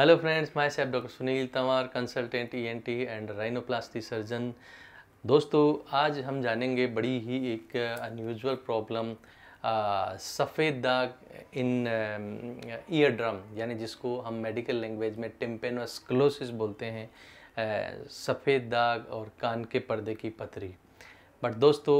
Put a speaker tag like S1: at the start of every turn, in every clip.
S1: hello friends myself doctor Sunil Tanwar consultant ENT and rhinoplasty surgeon दोस्तों आज हम जानेंगे बड़ी ही एक अनयूजल प्रॉब्लम सफ़ेद दाग इन ईयर ड्रम यानी जिसको हम मेडिकल लैंग्वेज में टिम्पेनोस्कलोसिस बोलते हैं सफ़ेद दाग और कान के पर्दे की पथरी बट दोस्तों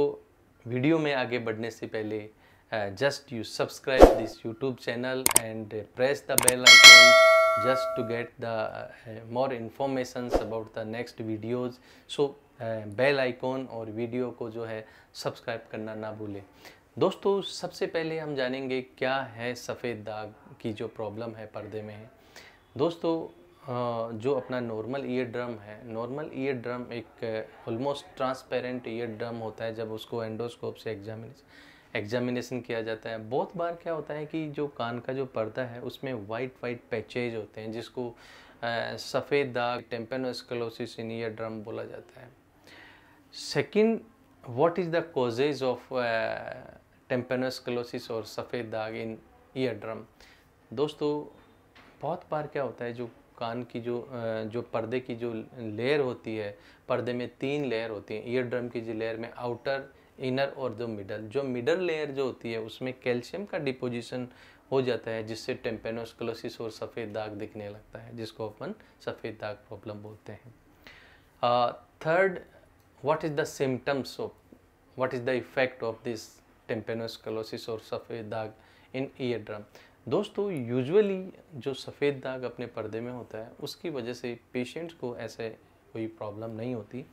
S1: वीडियो में आगे बढ़ने से पहले just you subscribe this YouTube channel and press the bell icon just to get the uh, more informations about the next videos so bell uh, icon और वीडियो को जो है सब्सक्राइब करना ना भूलें दोस्तों सबसे पहले हम जानेंगे क्या है सफ़ेद दाग की जो प्रॉब्लम है पर्दे में है दोस्तों जो अपना नॉर्मल ईयर ड्रम है नॉर्मल ईयर ड्रम एक ऑलमोस्ट ट्रांसपेरेंट ईयर ड्रम होता है जब उसको एंडोस्कोप से एग्जामिन एग्जामिनेशन किया जाता है बहुत बार क्या होता है कि जो कान का जो पर्दा है उसमें वाइट वाइट पैचेज होते हैं जिसको सफ़ेद दाग टेम्पेनोस्कलोसिस इन ईयर ड्रम बोला जाता है second what is the causes of tympanosclerosis और सफ़ेद दाग इन ईयर ड्रम दोस्तों बहुत बार क्या होता है जो कान की जो जो पर्दे की जो लेयर होती है पर्दे में तीन लेयर होती हैं ईयर ड्रम की जो लेयर में आउटर इनर और जो मिडल जो मिडल लेयर जो होती है उसमें कैल्शियम का डिपोजिशन हो जाता है जिससे टेम्पेनोस्कलोसिस और सफ़ेद दाग दिखने लगता है जिसको अपन सफ़ेद दाग प्रॉब्लम बोलते हैं third what is the symptoms of what is the effect of this tympanosclerosis और सफ़ेद दाग इन ईयर ड्रम दोस्तों यूजुअली जो सफ़ेद दाग अपने पर्दे में होता है उसकी वजह से पेशेंट्स को ऐसे कोई प्रॉब्लम नहीं होती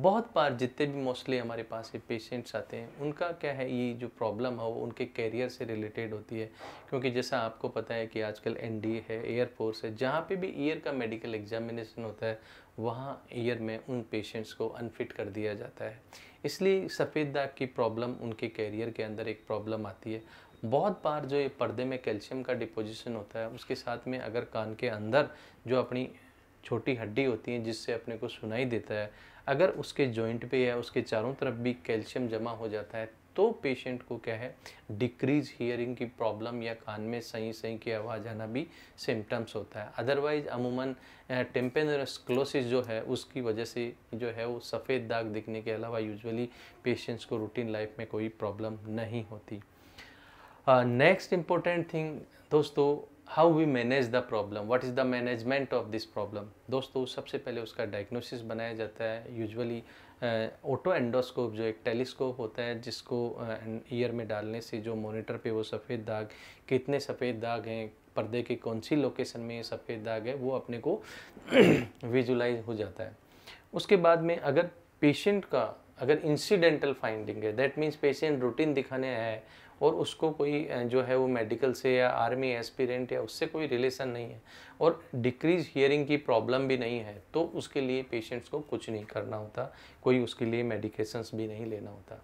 S1: बहुत बार जितने भी मोस्टली हमारे पास ये पेशेंट्स आते हैं उनका क्या है ये जो प्रॉब्लम है वो उनके कैरियर से रिलेटेड होती है क्योंकि जैसा आपको पता है कि आजकल एन है एयरफोर्स है जहाँ पे भी ईयर का मेडिकल एग्जामिनेशन होता है वहाँ ईयर में उन पेशेंट्स को अनफिट कर दिया जाता है इसलिए सफ़ेद दाग की प्रॉब्लम उनके कैरियर के अंदर एक प्रॉब्लम आती है बहुत बार जो ये पर्दे में कैल्शियम का डिपोजिशन होता है उसके साथ में अगर कान के अंदर जो अपनी छोटी हड्डी होती है जिससे अपने को सुनाई देता है अगर उसके जॉइंट पे या उसके चारों तरफ भी कैल्शियम जमा हो जाता है तो पेशेंट को क्या है डिक्रीज हियरिंग की प्रॉब्लम या कान में सही सही की आवाज़ आना भी सिम्टम्स होता है अदरवाइज अमूमन टेम्पेनरस्क्लोसिस जो है उसकी वजह से जो है वो सफ़ेद दाग दिखने के अलावा यूजुअली पेशेंट्स को रूटीन लाइफ में कोई प्रॉब्लम नहीं होती नेक्स्ट इम्पोर्टेंट थिंग दोस्तों how we manage the problem what is the management of this problem दोस्तों सबसे पहले उसका डायग्नोसिस बनाया जाता है यूजुअली ऑटो एंडोस्कोप जो एक टेलीस्कोप होता है जिसको ईयर uh, में डालने से जो मॉनिटर पे वो सफ़ेद दाग कितने सफ़ेद दाग हैं पर्दे के कौन सी लोकेशन में ये सफ़ेद दाग है वो अपने को विजुलाइज हो जाता है उसके बाद में अगर पेशेंट का अगर इंसिडेंटल फाइंडिंग है दैट मीन्स पेशेंट रूटीन दिखाने है और उसको कोई जो है वो मेडिकल से या आर्मी एस्पिरेंट या उससे कोई रिलेशन नहीं है और डिक्रीज हियरिंग की प्रॉब्लम भी नहीं है तो उसके लिए पेशेंट्स को कुछ नहीं करना होता कोई उसके लिए मेडिकेशंस भी नहीं लेना होता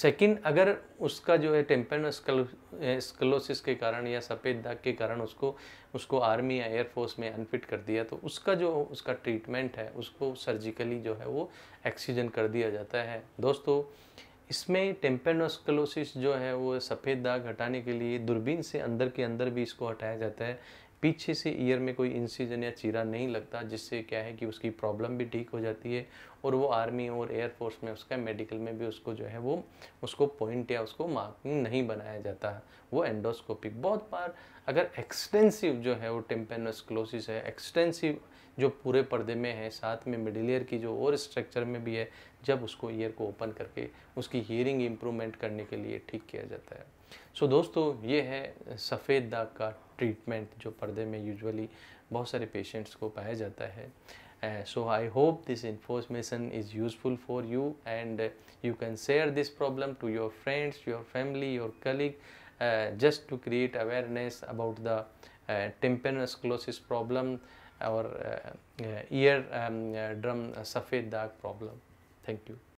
S1: सेकंड अगर उसका जो है टेम्पन स्कलोसिस के कारण या सफ़ेद दाग के कारण उसको उसको आर्मी या एयरफोर्स में अनफिट कर दिया तो उसका जो उसका ट्रीटमेंट है उसको सर्जिकली जो है वो एक्सीजन कर दिया जाता है दोस्तों इसमें टेम्पेनोस्कलोसिस जो है वो सफ़ेद दाग हटाने के लिए दूरबीन से अंदर के अंदर भी इसको हटाया जाता है पीछे से ईयर में कोई इंसीजन या चीरा नहीं लगता जिससे क्या है कि उसकी प्रॉब्लम भी ठीक हो जाती है और वो आर्मी और एयरफोर्स में उसका मेडिकल में भी उसको जो है वो उसको पॉइंट या उसको मार्किंग नहीं बनाया जाता वो एंडोस्कोपिक बहुत बार अगर एक्सटेंसिव जो है वो टिम्पेनोस्क्लोसिस है एक्सटेंसिव जो पूरे पर्दे में है साथ में मिडिल ईयर की जो और स्ट्रक्चर में भी है जब उसको ईयर को ओपन करके उसकी हियरिंग इम्प्रूवमेंट करने के लिए ठीक किया जाता है सो so, दोस्तों ये है सफ़ेद दाग का ट्रीटमेंट जो पर्दे में यूजुअली बहुत सारे पेशेंट्स को पाया जाता है so I hope this information is useful for you and you can share this problem to your friends your family your colleague just to create awareness about the tympanosclerosis problem और ear drum सफ़ेद दाग problem thank you